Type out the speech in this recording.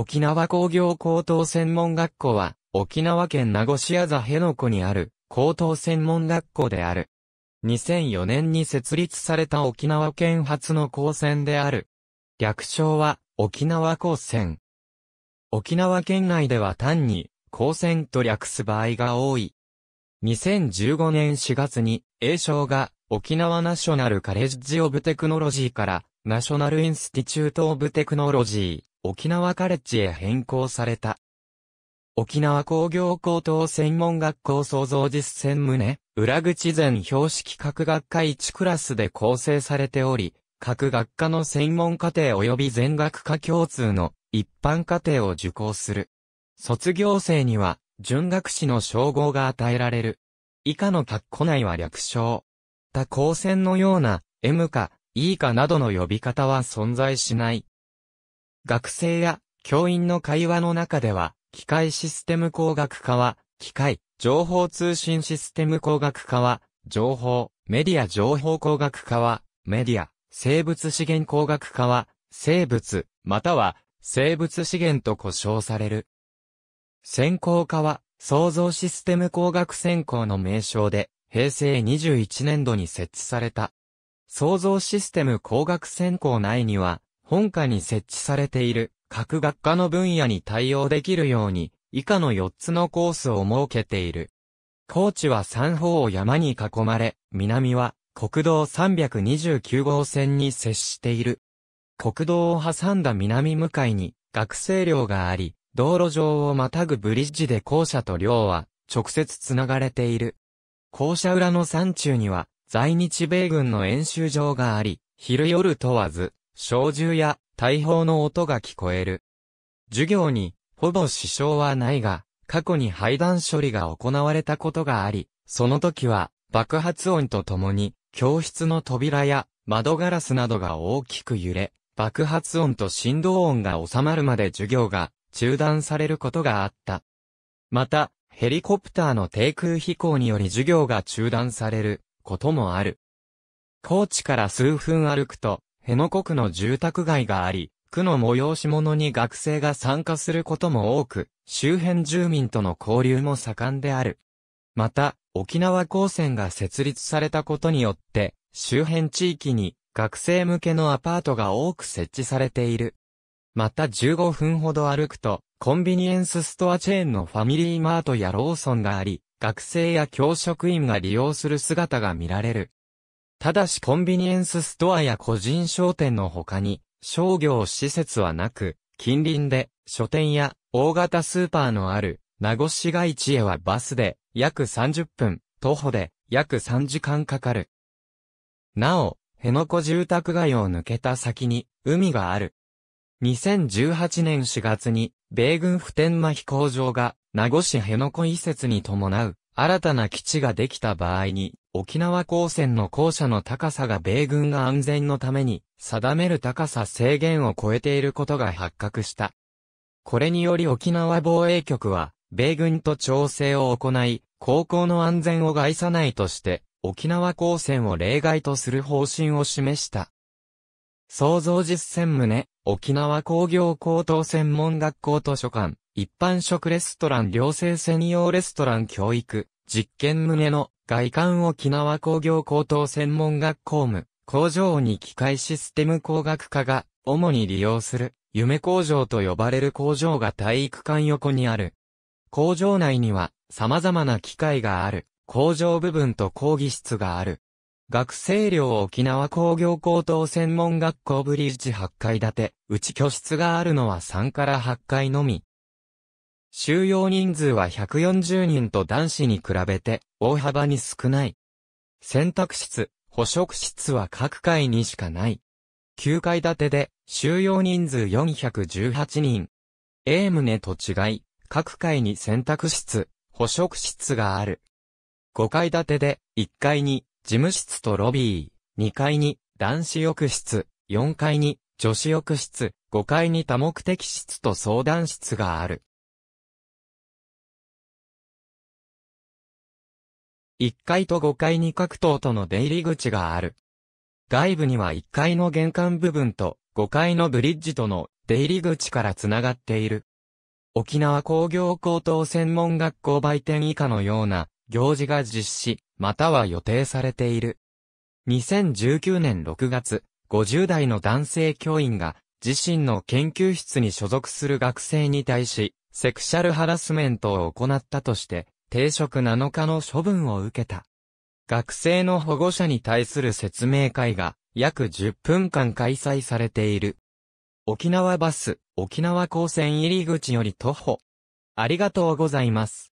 沖縄工業高等専門学校は、沖縄県名護市あ座辺野古にある、高等専門学校である。2004年に設立された沖縄県初の高専である。略称は、沖縄高専。沖縄県内では単に、高専と略す場合が多い。2015年4月に、A 賞が、沖縄ナショナルカレッジオブテクノロジーから、ナショナルインスティチュート・オブ・テクノロジー、沖縄カレッジへ変更された。沖縄工業高等専門学校創造実践棟、裏口前標識各学科1クラスで構成されており、各学科の専門課程及び全学科共通の一般課程を受講する。卒業生には、準学士の称号が与えられる。以下の括弧内は略称。他高専のような、M か、いいかなどの呼び方は存在しない。学生や教員の会話の中では、機械システム工学科は、機械、情報通信システム工学科は、情報、メディア情報工学科は、メディア、生物資源工学科は、生物、または、生物資源と呼称される。専攻科は、創造システム工学専攻の名称で、平成21年度に設置された。創造システム工学専攻内には、本科に設置されている各学科の分野に対応できるように、以下の4つのコースを設けている。高知は三方を山に囲まれ、南は国道329号線に接している。国道を挟んだ南向かいに学生寮があり、道路上をまたぐブリッジで校舎と寮は直接つながれている。校舎裏の山中には在日米軍の演習場があり、昼夜問わず、小銃や大砲の音が聞こえる。授業に、ほぼ支障はないが、過去に排弾処理が行われたことがあり、その時は、爆発音とともに、教室の扉や窓ガラスなどが大きく揺れ、爆発音と振動音が収まるまで授業が中断されることがあった。また、ヘリコプターの低空飛行により授業が中断されることもある。高知から数分歩くと、辺野古区の住宅街があり、区の催し物に学生が参加することも多く、周辺住民との交流も盛んである。また、沖縄高専が設立されたことによって、周辺地域に学生向けのアパートが多く設置されている。また15分ほど歩くと、コンビニエンスストアチェーンのファミリーマートやローソンがあり、学生や教職員が利用する姿が見られる。ただしコンビニエンスストアや個人商店の他に、商業施設はなく、近隣で書店や大型スーパーのある名護市街地へはバスで約30分、徒歩で約3時間かかる。なお、辺野古住宅街を抜けた先に海がある。2018年4月に、米軍普天間飛行場が、名護市辺野古移設に伴う、新たな基地ができた場合に、沖縄高専の校舎の高さが米軍が安全のために、定める高さ制限を超えていることが発覚した。これにより沖縄防衛局は、米軍と調整を行い、高校の安全を害さないとして、沖縄高専を例外とする方針を示した。創造実践旨、沖縄工業高等専門学校図書館、一般食レストラン良性専用レストラン教育、実験棟の外観沖縄工業高等専門学校務、工場に機械システム工学科が主に利用する、夢工場と呼ばれる工場が体育館横にある。工場内には様々な機械がある、工場部分と講義室がある。学生寮沖縄工業高等専門学校ブリッジ8階建て、うち居室があるのは3から8階のみ。収容人数は140人と男子に比べて大幅に少ない。選択室、補食室は各階にしかない。9階建てで収容人数418人。A 棟と違い、各階に選択室、補食室がある。5階建てで1階に事務室とロビー、2階に男子浴室、4階に女子浴室、5階に多目的室と相談室がある。1階と5階に各棟との出入り口がある。外部には1階の玄関部分と5階のブリッジとの出入り口から繋がっている。沖縄工業高等専門学校売店以下のような行事が実施、または予定されている。2019年6月、50代の男性教員が、自身の研究室に所属する学生に対し、セクシャルハラスメントを行ったとして、停職7日の処分を受けた。学生の保護者に対する説明会が約10分間開催されている。沖縄バス、沖縄高専入り口より徒歩。ありがとうございます。